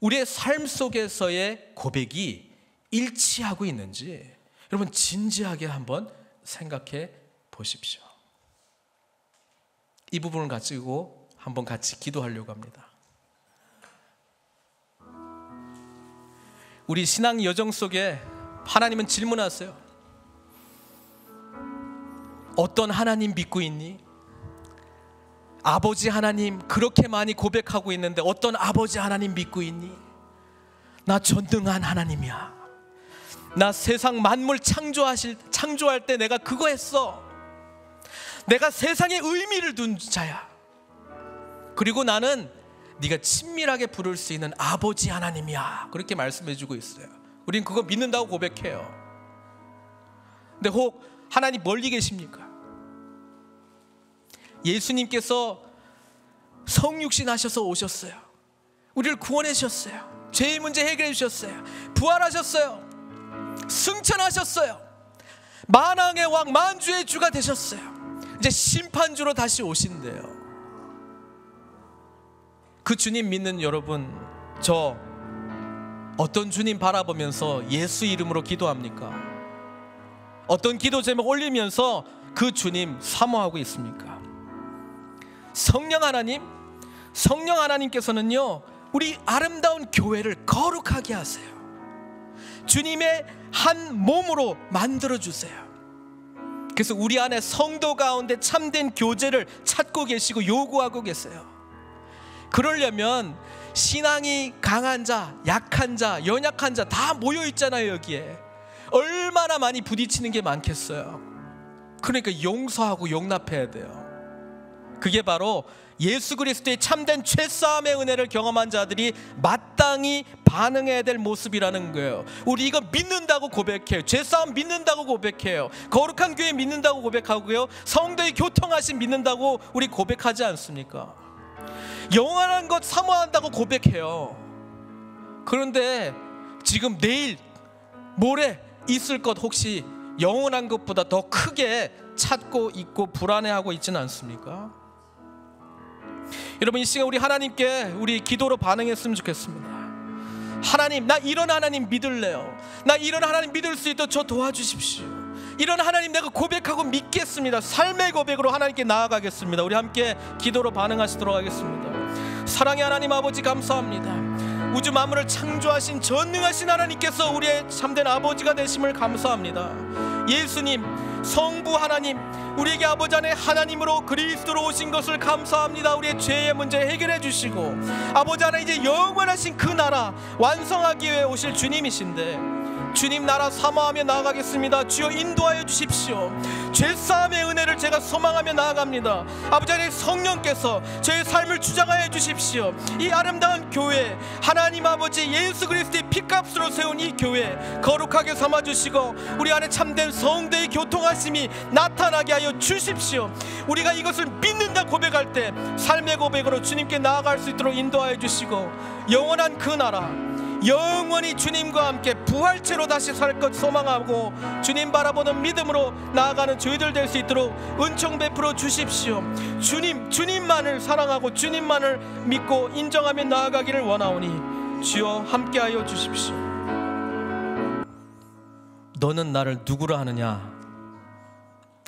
우리의 삶 속에서의 고백이 일치하고 있는지 여러분 진지하게 한번 생각해 보십시오. 이 부분을 가지고 한번 같이 기도하려고 합니다. 우리 신앙 여정 속에 하나님은 질문하세요. 어떤 하나님 믿고 있니? 아버지 하나님 그렇게 많이 고백하고 있는데 어떤 아버지 하나님 믿고 있니? 나 전능한 하나님이야. 나 세상 만물 창조하실 창조할 때 내가 그거 했어. 내가 세상에 의미를 둔 자야. 그리고 나는 네가 친밀하게 부를 수 있는 아버지 하나님이야. 그렇게 말씀해 주고 있어요. 우린 그거 믿는다고 고백해요. 근데 혹 하나님 멀리 계십니까? 예수님께서 성육신 하셔서 오셨어요. 우리를 구원해 주셨어요. 죄의 문제 해결해 주셨어요. 부활하셨어요. 승천하셨어요. 만왕의 왕, 만주의 주가 되셨어요. 이제 심판주로 다시 오신대요. 그 주님 믿는 여러분, 저 어떤 주님 바라보면서 예수 이름으로 기도합니까? 어떤 기도 제목 올리면서 그 주님 사모하고 있습니까? 성령 하나님, 성령 하나님께서는요, 우리 아름다운 교회를 거룩하게 하세요. 주님의 한 몸으로 만들어 주세요. 그래서 우리 안에 성도 가운데 참된 교제를 찾고 계시고 요구하고 계세요. 그러려면 신앙이 강한 자, 약한 자, 연약한 자 다 모여 있잖아요, 여기에. 얼마나 많이 부딪히는 게 많겠어요. 그러니까 용서하고 용납해야 돼요. 그게 바로 예수 그리스도의 참된 죄싸움의 은혜를 경험한 자들이 마땅히 반응해야 될 모습이라는 거예요. 우리 이거 믿는다고 고백해요. 죄사함 믿는다고 고백해요. 거룩한 교회 믿는다고 고백하고요. 성도의 교통하심 믿는다고 우리 고백하지 않습니까? 영원한 것 사모한다고 고백해요. 그런데 지금 내일 모레 있을 것 혹시 영원한 것보다 더 크게 찾고 있고 불안해하고 있지는 않습니까? 여러분 이 시간 우리 하나님께 우리 기도로 반응했으면 좋겠습니다. 하나님 나 이런 하나님 믿을래요. 나 이런 하나님 믿을 수 있도록 저 도와주십시오. 이런 하나님 내가 고백하고 믿겠습니다. 삶의 고백으로 하나님께 나아가겠습니다. 우리 함께 기도로 반응하시도록 하겠습니다. 사랑의 하나님 아버지 감사합니다. 우주 만물을 창조하신 전능하신 하나님께서 우리의 참된 아버지가 되심을 감사합니다. 예수님, 성부 하나님, 우리에게 아버지 안에 하나님으로 그리스도로 오신 것을 감사합니다. 우리의 죄의 문제 해결해 주시고 아버지 안에 이제 영원하신 그 나라 완성하기 위해 오실 주님이신데 주님 나라 사모하며 나아가겠습니다. 주여 인도하여 주십시오. 죄사함의 은혜를 제가 소망하며 나아갑니다. 아버지 하나님 성령께서 저의 삶을 주장하여 주십시오. 이 아름다운 교회 하나님 아버지 예수 그리스도의 피값으로 세운 이 교회 거룩하게 삼아 주시고 우리 안에 참된 성대의 교통하심이 나타나게 하여 주십시오. 우리가 이것을 믿는다 고백할 때 삶의 고백으로 주님께 나아갈 수 있도록 인도하여 주시고 영원한 그 나라 영원히 주님과 함께 부활체로 다시 살 것 소망하고 주님 바라보는 믿음으로 나아가는 저희들 될 수 있도록 은총 베풀어 주십시오. 주님, 주님만을 사랑하고 주님만을 믿고 인정하며 나아가기를 원하오니 주여 함께하여 주십시오. 너는 나를 누구라 하느냐?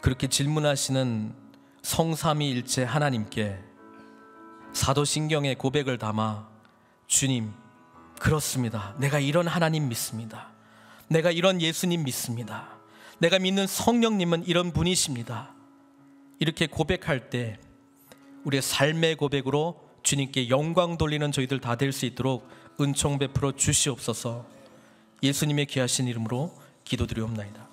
그렇게 질문하시는 성삼위일체 하나님께 사도신경의 고백을 담아 주님 그렇습니다. 내가 이런 하나님 믿습니다. 내가 이런 예수님 믿습니다. 내가 믿는 성령님은 이런 분이십니다. 이렇게 고백할 때 우리의 삶의 고백으로 주님께 영광 돌리는 저희들 다 될 수 있도록 은총 베풀어 주시옵소서 예수님의 귀하신 이름으로 기도드리옵나이다.